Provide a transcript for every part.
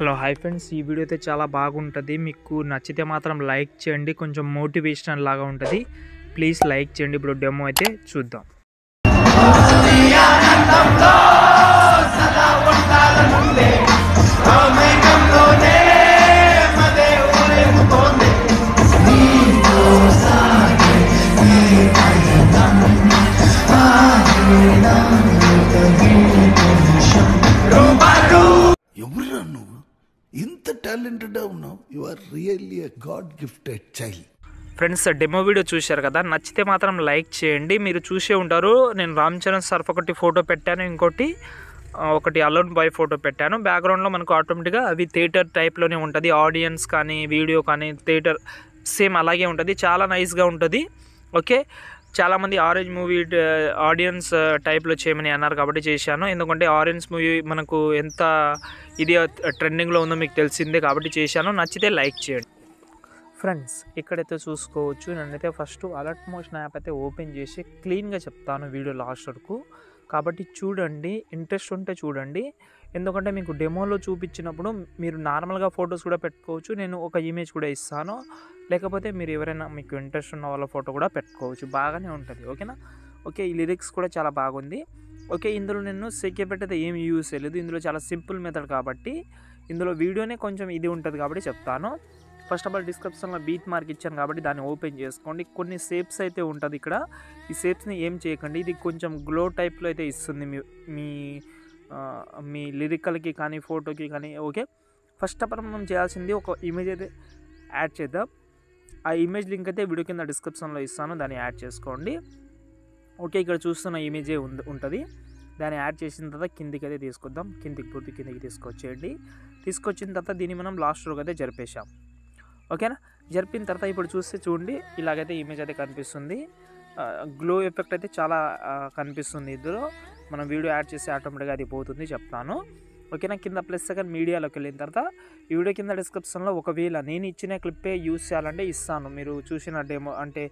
hello hi friends ఈ video అయితే చాలా బాగుంటుంది మీకు నచ్చితే మాత్రం లైక్ చేయండి కొంచెం మోటివేషనల్ లాగా ఉంటుంది ప్లీజ్ లైక్ చేయండి ఇప్పుడు డెమో అయితే చూద్దాం సదా టాలెంటెడ్ ఉన్నావు you are really God gifted child friends demo video చూశారు కదా నచ్చితే మాత్రం లైక్ చేయండి మీరు చూసే ఉంటారు నేను రామ్ చరణ్ సర్ఫ్ ఒకటి ఫోటో పెట్టాను ఇంకోటి ఒకటి అలోన్ బాయ్ ఫోటో పెట్టాను బ్యాక్గ్రౌండ్లో మనకు ఆటోమేటిక్గా అవి థియేటర్ టైప్లోనే ఉంటుంది ఆడియన్స్ కానీ వీడియో కానీ థియేటర్ సేమ్ అలాగే ఉంటుంది చాలా నైస్గా ఉంటుంది ఓకే చాలామంది ఆరెంజ్ మూవీ ఆడియన్స్ టైప్లో చేయమని అన్నారు కాబట్టి చేశాను ఎందుకంటే ఆరెంజ్ మూవీ మనకు ఎంత ఇది ట్రెండింగ్లో ఉందో మీకు తెలిసిందే కాబట్టి చేశాను నచ్చితే లైక్ చేయండి ఫ్రెండ్స్ ఇక్కడైతే చూసుకోవచ్చు నేనైతే ఫస్ట్ అలర్ట్ మోషన్ యాప్ అయితే ఓపెన్ చేసి క్లీన్గా చెప్తాను వీడియో లాస్ట్ వరకు కాబట్టి చూడండి ఇంట్రెస్ట్ ఉంటే చూడండి ఎందుకంటే మీకు డెమోలో చూపించినప్పుడు మీరు నార్మల్గా ఫొటోస్ కూడా పెట్టుకోవచ్చు నేను ఒక ఇమేజ్ కూడా ఇస్తాను లేకపోతే మీరు ఎవరైనా మీకు ఇంట్రెస్ట్ ఉన్న వాళ్ళ ఫోటో కూడా పెట్టుకోవచ్చు బాగానే ఉంటుంది ఓకేనా ఓకే ఈ లిరిక్స్ కూడా చాలా బాగుంది ఓకే ఇందులో నేను సెక్య పెట్టేది ఏమి యూస్ చేయలేదు ఇందులో చాలా సింపుల్ మెథడ్ కాబట్టి ఇందులో వీడియోనే కొంచెం ఇది ఉంటుంది కాబట్టి చెప్తాను ఫస్ట్ ఆఫ్ ఆల్ డిస్క్రిప్షన్లో బీట్ మార్క్ ఇచ్చాను కాబట్టి దాన్ని ఓపెన్ చేసుకోండి కొన్ని షేప్స్ అయితే ఉంటుంది ఇక్కడ ఈ షేప్స్ని ఏం చేయకండి ఇది కొంచెం గ్లో టైప్లో అయితే ఇస్తుంది మీ మీ మీ లిరికల్కి కానీ ఫోటోకి కానీ ఓకే ఫస్ట్ ఆఫ్ ఆల్ మనం చేయాల్సింది ఒక ఇమేజ్ అయితే యాడ్ చేద్దాం ఆ ఇమేజ్ లింక్ అయితే వీడియో కింద డిస్క్రిప్షన్లో ఇస్తాను దాన్ని యాడ్ చేసుకోండి ఓకే ఇక్కడ చూస్తున్న ఇమేజే ఉంది ఉంటుంది దాన్ని యాడ్ చేసిన తర్వాత కిందికి అయితే తీసుకుందాం కిందికి పూర్తి కిందికి తీసుకొచ్చేయండి తీసుకొచ్చిన తర్వాత దీన్ని మనం లాస్ట్ రోజు అయితే జరిపేశాం ఓకేనా జరిపిన తర్వాత ఇప్పుడు చూస్తే చూడండి ఇలాగైతే ఇమేజ్ అయితే కనిపిస్తుంది గ్లో ఎఫెక్ట్ అయితే చాలా కనిపిస్తుంది ఇందులో మనం వీడియో యాడ్ చేసి ఆటోమేటిక్గా అది పోతుంది చెప్తాను ఓకేనా కింద ప్లస్ సెకండ్ మీడియాలోకి వెళ్ళిన తర్వాత ఈ వీడియో కింద డిస్క్రిప్షన్లో ఒకవేళ నేను ఇచ్చిన క్లిప్పే యూస్ చేయాలంటే ఇస్తాను మీరు చూసిన డెమో అంటే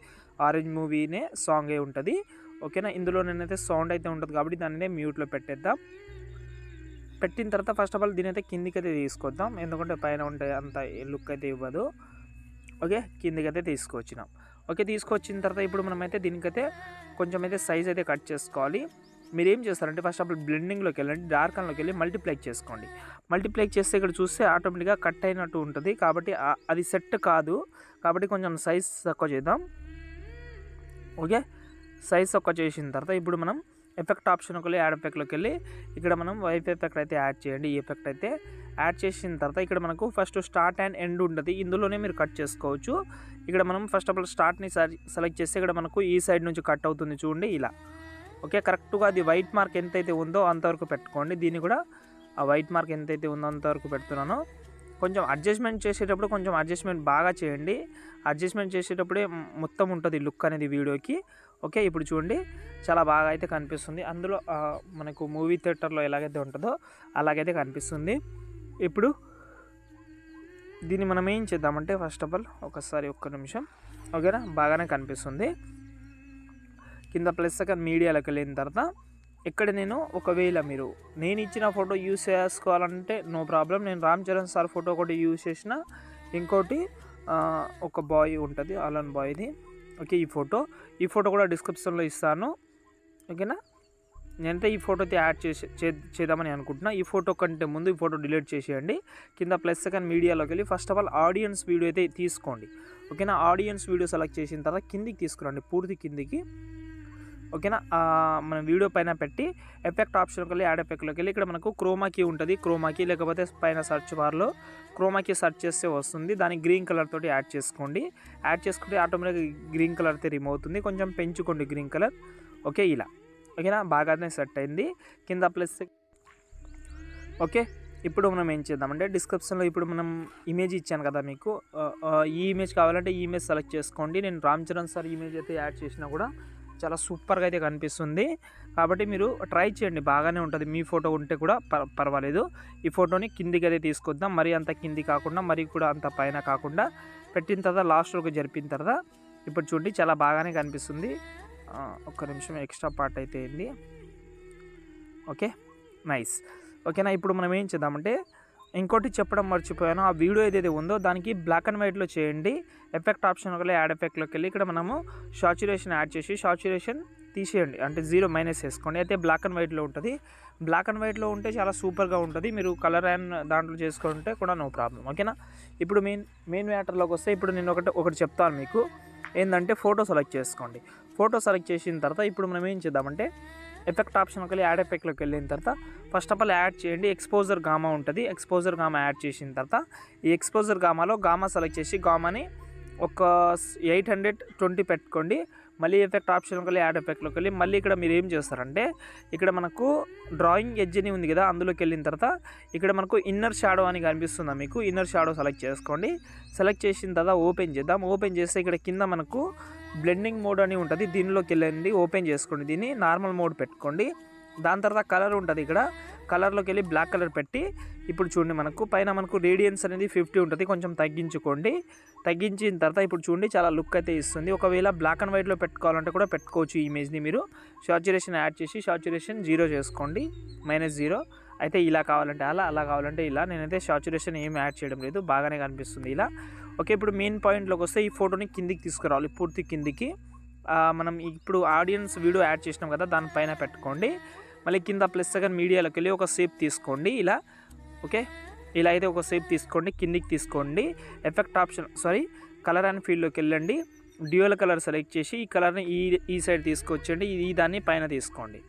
ఆరెంజ్ మూవీనే సాంగ్ ఉంటుంది ఓకేనా ఇందులో నేనైతే సౌండ్ అయితే ఉంటుంది కాబట్టి దాన్ని మ్యూట్లో పెట్టేద్దాం పెట్టిన తర్వాత ఫస్ట్ ఆఫ్ ఆల్ దీని అయితే కిందికి అయితే తీసుకొద్దాం ఎందుకంటే పైన ఉంటే అంత లుక్ అయితే ఇవ్వదు ఓకే కిందికి అయితే తీసుకొచ్చినాం ఓకే తీసుకొచ్చిన తర్వాత ఇప్పుడు మనమైతే దీనికైతే కొంచెం అయితే సైజ్ అయితే కట్ చేసుకోవాలి మీరు ఏం చేస్తారంటే ఫస్ట్ ఆఫ్ ఆల్ బ్లెండింగ్లోకి వెళ్ళండి డార్క్ అన్లోకి వెళ్ళి మల్టీప్లై చేసుకోండి మల్టీప్లై చేస్తే ఇక్కడ చూస్తే ఆటోమేటిక్గా కట్ అయినట్టు ఉంటుంది కాబట్టి అది సెట్ కాదు కాబట్టి కొంచెం సైజ్ తక్కువ చేద్దాం ఓకే సైజ్ తక్కువ చేసిన తర్వాత ఇప్పుడు మనం ఎఫెక్ట్ ఆప్షన్ వెళ్ళి యాడ్ ఎఫెక్ట్లోకి వెళ్ళి ఇక్కడ మనం వైఫ్ ఎఫెక్ట్ అయితే యాడ్ చేయండి ఈ ఎఫెక్ట్ అయితే యాడ్ చేసిన తర్వాత ఇక్కడ మనకు ఫస్ట్ స్టార్ట్ అండ్ ఎండ్ ఉంటుంది ఇందులోనే మీరు కట్ చేసుకోవచ్చు ఇక్కడ మనం ఫస్ట్ ఆఫ్ ఆల్ స్టార్ట్ని సెలెక్ట్ చేస్తే ఇక్కడ మనకు ఈ సైడ్ నుంచి కట్ అవుతుంది చూడండి ఇలా ఓకే కరెక్ట్గా అది వైట్ మార్క్ ఎంతైతే ఉందో అంతవరకు పెట్టుకోండి దీన్ని కూడా ఆ వైట్ మార్క్ ఎంతైతే ఉందో అంతవరకు పెడుతున్నానో కొంచెం అడ్జస్ట్మెంట్ చేసేటప్పుడు కొంచెం అడ్జస్ట్మెంట్ బాగా చేయండి అడ్జస్ట్మెంట్ చేసేటప్పుడే మొత్తం ఉంటుంది లుక్ అనేది వీడియోకి ఓకే ఇప్పుడు చూడండి చాలా బాగా అయితే కనిపిస్తుంది అందులో మనకు మూవీ థియేటర్లో ఎలాగైతే ఉంటుందో అలాగైతే కనిపిస్తుంది ఇప్పుడు దీన్ని మనం ఏం చేద్దామంటే ఫస్ట్ ఆఫ్ ఆల్ ఒకసారి ఒక్క నిమిషం ఓకేనా బాగానే కనిపిస్తుంది కింద ప్లస్ సెకండ్ మీడియాలోకి వెళ్ళిన తర్వాత ఇక్కడ నేను ఒకవేళ మీరు నేను ఇచ్చిన ఫోటో యూస్ చేసుకోవాలంటే నో ప్రాబ్లం నేను రామ్ చరణ్ సార్ ఫోటో ఒకటి యూస్ చేసిన ఇంకోటి ఒక బాయ్ ఉంటుంది అలన్ బాయ్ది ఓకే ఈ ఫోటో ఈ ఫోటో కూడా డిస్క్రిప్షన్లో ఇస్తాను ఓకేనా నేనైతే ఈ ఫోటో అయితే యాడ్ చేసి చేద్దామని అనుకుంటున్నా ఈ ఫోటో కంటే ముందు ఈ ఫోటో డిలీట్ చేసేయండి కింద ప్లస్ సెకండ్ మీడియాలోకి వెళ్ళి first of all audience video అయితే తీసుకోండి ఓకేనా ఆడియన్స్ వీడియో సెలెక్ట్ చేసిన తర్వాత కిందికి తీసుకురండి పూర్తి కిందికి ఓకేనా మన వీడియో పైన పెట్టి ఎఫెక్ట్ ఆప్షన్కి వెళ్ళి యాడ్ ఎఫెక్ట్లోకి వెళ్ళి ఇక్కడ మనకు క్రోమాకి ఉంటుంది క్రోమాకి లేకపోతే పైన సర్చ్ బార్లో క్రోమాకి సర్చ్ చేస్తే వస్తుంది దాన్ని గ్రీన్ కలర్ తోటి యాడ్ చేసుకోండి యాడ్ చేసుకుంటే ఆటోమేటిక్గా గ్రీన్ కలర్ అయితే రిమూవ్ అవుతుంది కొంచెం పెంచుకోండి గ్రీన్ కలర్ ఓకే ఇలా ఓకేనా బాగానే సెట్ అయింది కింద ప్లస్ ఓకే ఇప్పుడు మనం ఏం చేద్దామంటే డిస్క్రిప్షన్లో ఇప్పుడు మనం ఇమేజ్ ఇచ్చాను కదా మీకు ఈ ఇమేజ్ కావాలంటే ఈ ఇమేజ్ సెలెక్ట్ చేసుకోండి నేను రామ్ చరణ్ సార్ ఇమేజ్ అయితే యాడ్ చేసినా కూడా చాలా సూపర్గా అయితే కనిపిస్తుంది కాబట్టి మీరు ట్రై చేయండి బాగానే ఉంటుంది మీ ఫోటో ఉంటే కూడా పర్వాలేదు ఈ ఫోటోని కిందికి అయితే తీసుకొద్దాం మరి అంత కింది కాకుండా మరీ కూడా అంత పైన కాకుండా పెట్టిన తర్వాత లాస్ట్ వరకు జరిపిన తర్వాత ఇప్పుడు చూడండి చాలా బాగానే కనిపిస్తుంది ఒక నిమిషం ఎక్స్ట్రా పార్ట్ అయితే ఏంది ఓకే నైస్ ఓకేనా ఇప్పుడు మనం ఏం చేద్దామంటే ఇంకోటి చెప్పడం మర్చిపోయాను ఆ వీడియో ఏదైతే ఉందో దానికి బ్లాక్ అండ్ వైట్లో చేయండి ఎఫెక్ట్ ఆప్షన్ ఒకళ్ళు యాడ్ ఎఫెక్ట్లోకి వెళ్ళి ఇక్కడ మనము షాచురేషన్ యాడ్ చేసి షాచురేషన్ తీసేయండి అంటే జీరో మైనస్ వేసుకోండి అయితే బ్లాక్ అండ్ వైట్లో ఉంటుంది బ్లాక్ అండ్ వైట్లో ఉంటే చాలా సూపర్గా ఉంటుంది మీరు కలర్ అండ్ దాంట్లో చేసుకుంటే కూడా నో ప్రాబ్లం ఓకేనా ఇప్పుడు మెయిన్ మెయిన్ మ్యాటర్లోకి వస్తే ఇప్పుడు నేను ఒకటి ఒకటి చెప్తాను మీకు ఏంటంటే ఫోటో సెలెక్ట్ చేసుకోండి ఫోటో సెలెక్ట్ చేసిన తర్వాత ఇప్పుడు మనం ఏం చేద్దామంటే ఎఫెక్ట్ ఆప్షన్కి వెళ్ళి యాడ్ ఎఫెక్ట్లోకి వెళ్ళిన తర్వాత ఫస్ట్ ఆఫ్ ఆల్ యాడ్ చేయండి ఎక్స్పోజర్ గామా ఉంటుంది ఎక్స్పోజర్ గామా యాడ్ చేసిన తర్వాత ఈ ఎక్స్పోజర్ గామాలో గామా సెలెక్ట్ చేసి గామాని ఒక ఎయిట్ హండ్రెడ్ ట్వంటీ పెట్టుకోండి మళ్ళీ ఎఫెక్ట్ ఆప్షన్కి వెళ్ళి యాడ్ ఎఫెక్ట్లోకి వెళ్ళి మళ్ళీ ఇక్కడ మీరు ఏం చేస్తారంటే ఇక్కడ మనకు డ్రాయింగ్ ఎడ్జ్ అని ఉంది కదా అందులోకి వెళ్ళిన తర్వాత ఇక్కడ మనకు ఇన్నర్ షాడో అని కనిపిస్తుందా మీకు ఇన్నర్ షాడో సెలెక్ట్ చేసుకోండి సెలెక్ట్ చేసిన తర్వాత ఓపెన్ చేద్దాం ఓపెన్ చేస్తే ఇక్కడ కింద మనకు బ్లెండింగ్ మోడ్ అని ఉంటుంది దీనిలోకి వెళ్ళండి ఓపెన్ చేసుకోండి దీన్ని నార్మల్ మోడ్ పెట్టుకోండి దాని తర్వాత కలర్ ఉంటుంది ఇక్కడ కలర్లోకి వెళ్ళి బ్లాక్ కలర్ పెట్టి ఇప్పుడు చూడండి మనకు పైన మనకు రేడియన్స్ అనేది ఫిఫ్టీ ఉంటుంది కొంచెం తగ్గించుకోండి తగ్గించిన తర్వాత ఇప్పుడు చూడండి చాలా లుక్ అయితే ఇస్తుంది ఒకవేళ బ్లాక్ అండ్ వైట్లో పెట్టుకోవాలంటే కూడా పెట్టుకోవచ్చు ఈ ఇమేజ్ని మీరు షార్చురేషన్ యాడ్ చేసి షార్చురేషన్ జీరో చేసుకోండి మైనస్ జీరో అయితే ఇలా కావాలంటే అలా అలా కావాలంటే ఇలా నేనైతే సాచురేషన్ ఏం యాడ్ చేయడం లేదు బాగానే కనిపిస్తుంది ఇలా ఓకే ఇప్పుడు మెయిన్ పాయింట్లోకి వస్తే ఈ ఫోటోని కిందికి తీసుకురావాలి పూర్తి కిందికి మనం ఇప్పుడు ఆడియన్స్ వీడియో యాడ్ చేసినాం కదా దానిపైన పెట్టుకోండి మళ్ళీ కింద ప్లస్ సెకండ్ మీడియాలోకి వెళ్ళి ఒక సేప్ తీసుకోండి ఇలా ఓకే ఇలా అయితే ఒక సేప్ తీసుకోండి కిందికి తీసుకోండి effect option sorry colour and ఫీల్డ్లోకి వెళ్ళండి డ్యూయల్ కలర్ సెలెక్ట్ చేసి ఈ కలర్ని ఈ ఈ సైడ్ తీసుకొచ్చండి ఈ దాన్ని పైన తీసుకోండి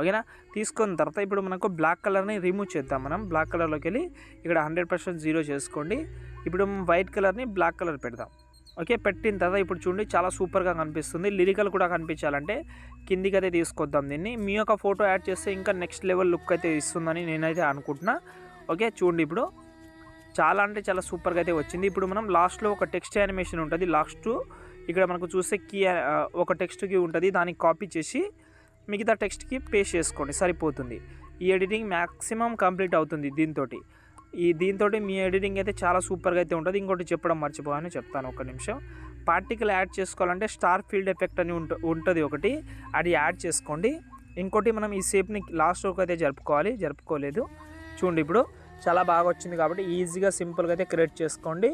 ఓకేనా తీసుకున్న తర్వాత ఇప్పుడు మనకు బ్లాక్ కలర్ని రిమూవ్ చేద్దాం మనం బ్లాక్ కలర్లోకి వెళ్ళి ఇక్కడ హండ్రెడ్ పర్సెంట్ జీరో చేసుకోండి ఇప్పుడు వైట్ కలర్ని బ్లాక్ కలర్ పెడదాం ఓకే పెట్టిన తర్వాత ఇప్పుడు చూడండి చాలా సూపర్గా కనిపిస్తుంది లిరికల్ కూడా కనిపించాలంటే కిందికి అయితే తీసుకొద్దాం దీన్ని మీ యొక్క ఫోటో యాడ్ చేస్తే ఇంకా నెక్స్ట్ లెవెల్ లుక్ అయితే ఇస్తుందని నేనైతే అనుకుంటున్నా ఓకే చూడండి ఇప్పుడు చాలా అంటే చాలా సూపర్గా అయితే వచ్చింది ఇప్పుడు మనం లాస్ట్లో ఒక టెక్స్ట్ యానిమేషన్ ఉంటుంది లాస్ట్ ఇక్కడ మనకు చూస్తే కీ ఒక టెక్స్ట్ కీ ఉంటుంది దానికి కాపీ చేసి మిగతా టెక్స్ట్కి పేస్ట్ చేసుకోండి సరిపోతుంది ఈ ఎడిటింగ్ మ్యాక్సిమం కంప్లీట్ అవుతుంది దీంతో ఈ దీంతో మీ ఎడిటింగ్ అయితే చాలా సూపర్గా అయితే ఉంటుంది ఇంకోటి చెప్పడం మర్చిపోయాను చెప్తాను ఒక నిమిషం పార్టికల్ యాడ్ చేసుకోవాలంటే స్టార్ ఫీల్డ్ ఎఫెక్ట్ అని ఉంట ఉంటుంది ఒకటి అది యాడ్ చేసుకోండి ఇంకోటి మనం ఈ షేప్ని లాస్ట్ వరకు అయితే జరుపుకోవాలి జరుపుకోలేదు చూడండి ఇప్పుడు చాలా బాగా వచ్చింది కాబట్టి ఈజీగా సింపుల్గా అయితే క్రియేట్ చేసుకోండి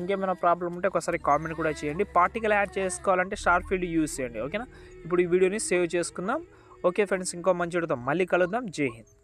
ఇంకేమైనా ప్రాబ్లం ఉంటే ఒకసారి కామెంట్ కూడా చేయండి పార్టికల్ యాడ్ చేసుకోవాలంటే షార్ట్ ఫీల్డ్ యూస్ చేయండి ఓకేనా ఇప్పుడు ఈ వీడియోని సేవ్ చేసుకుందాం ఓకే ఫ్రెండ్స్ ఇంకో మంచి మళ్ళీ కలుద్దాం జై హింద్